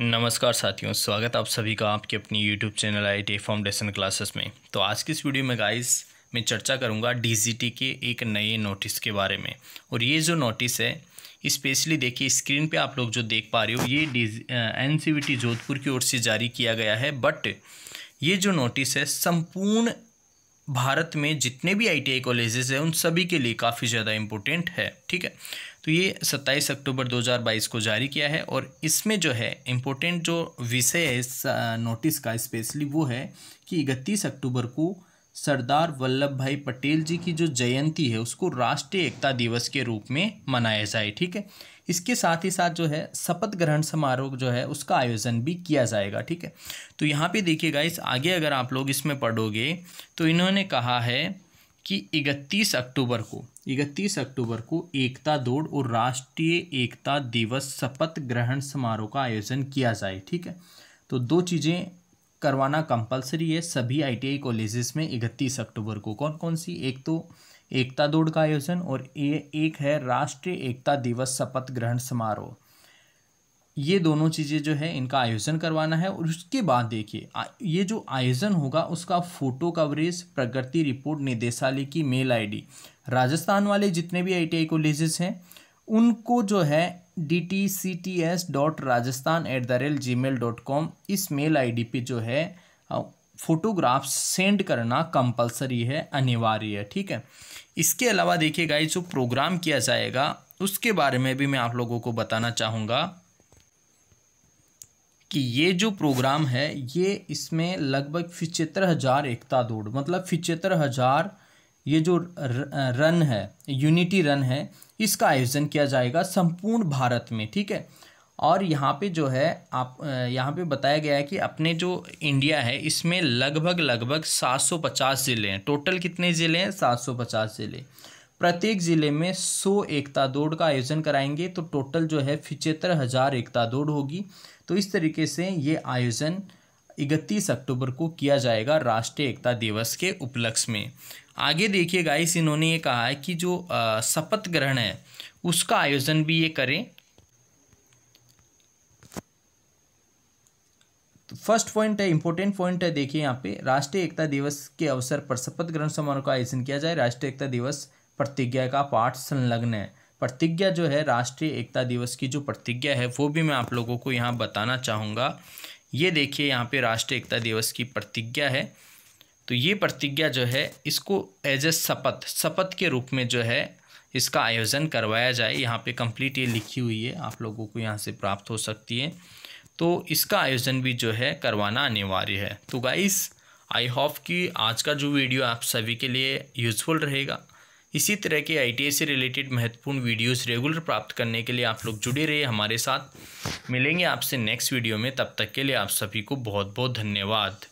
नमस्कार साथियों स्वागत आप सभी का आपके अपनी YouTube channel I T foundation classes में तो आज की इस वीडियो में गाइस मैं चर्चा करूंगा डीजीटी के एक नए नोटिस के बारे में और ये जो नोटिस है स्पेशली देखिए स्क्रीन पे आप लोग जो देख पा रहे हो ये डी एन जोधपुर की ओर से जारी किया गया है बट ये जो नोटिस है संपूर्ण भारत में जितने भी आई कॉलेजेस हैं उन सभी के लिए काफ़ी ज़्यादा इम्पोर्टेंट है ठीक है तो ये 27 अक्टूबर 2022 को जारी किया है और इसमें जो है इम्पोर्टेंट जो विषय है इस नोटिस का स्पेशली वो है कि इकतीस अक्टूबर को सरदार वल्लभ भाई पटेल जी की जो जयंती है उसको राष्ट्रीय एकता दिवस के रूप में मनाया जाए ठीक है इसके साथ ही साथ जो है शपथ ग्रहण समारोह जो है उसका आयोजन भी किया जाएगा ठीक है तो यहाँ पे देखिएगा इस आगे अगर आप लोग इसमें पढ़ोगे तो इन्होंने कहा है कि इकतीस अक्टूबर को इकतीस अक्टूबर को एकता दौड़ और राष्ट्रीय एकता दिवस शपथ ग्रहण समारोह का आयोजन किया जाए ठीक है तो दो चीज़ें करवाना कंपलसरी है सभी आईटीआई कॉलेजेस में इकतीस अक्टूबर को कौन कौन सी एक तो एकता दौड़ का आयोजन और ए, एक है राष्ट्रीय एकता दिवस शपथ ग्रहण समारोह ये दोनों चीज़ें जो है इनका आयोजन करवाना है और उसके बाद देखिए ये जो आयोजन होगा उसका फोटो कवरेज प्रगति रिपोर्ट निदेशालय की मेल आईडी राजस्थान वाले जितने भी आईटीआई कॉलेजेस हैं उनको जो है D T C T S dot Rajasthan at the rate G mail dot com इस मेल आईडी पे जो है फोटोग्राफ सेंड करना कंपलसरी है अनिवार्य है ठीक है इसके अलावा देखिए गाइस जो प्रोग्राम किया जाएगा उसके बारे में भी मैं आप लोगों को बताना चाहूँगा कि ये जो प्रोग्राम है ये इसमें लगभग पिचहत्तर हज़ार एकता दौड़ मतलब पिचहत्तर हज़ार ये जो रन है यूनिटी रन है इसका आयोजन किया जाएगा संपूर्ण भारत में ठीक है और यहाँ पे जो है आप यहाँ पे बताया गया है कि अपने जो इंडिया है इसमें लगभग लगभग 750 ज़िले हैं टोटल कितने ज़िले हैं 750 ज़िले प्रत्येक ज़िले में 100 एकता दौड़ का आयोजन कराएंगे तो टोटल जो है पिचहत्तर हज़ार एकता दौड़ होगी तो इस तरीके से ये आयोजन इकतीस अक्टूबर को किया जाएगा राष्ट्रीय एकता दिवस के उपलक्ष्य में आगे देखिए गाइस इन्होंने ये कहा है कि जो शपथ ग्रहण है उसका आयोजन भी ये करें तो फर्स्ट पॉइंट है इंपॉर्टेंट पॉइंट है देखिए यहाँ पे राष्ट्रीय एकता दिवस के अवसर पर शपथ ग्रहण समारोह का आयोजन किया जाए राष्ट्रीय एकता दिवस प्रतिज्ञा का पाठ संलग्न है प्रतिज्ञा जो है राष्ट्रीय एकता दिवस की जो प्रतिज्ञा है वो भी मैं आप लोगों को यहाँ बताना चाहूँगा ये देखिए यहाँ पे राष्ट्रीय एकता दिवस की प्रतिज्ञा है तो ये प्रतिज्ञा जो है इसको एज ए शपथ शपथ के रूप में जो है इसका आयोजन करवाया जाए यहाँ पे कंप्लीट ये लिखी हुई है आप लोगों को यहाँ से प्राप्त हो सकती है तो इसका आयोजन भी जो है करवाना अनिवार्य है तो गाइस आई होप कि आज का जो वीडियो आप सभी के लिए यूज़फुल रहेगा इसी तरह के आई से रिलेटेड महत्वपूर्ण वीडियोस रेगुलर प्राप्त करने के लिए आप लोग जुड़े रहिए हमारे साथ मिलेंगे आपसे नेक्स्ट वीडियो में तब तक के लिए आप सभी को बहुत बहुत धन्यवाद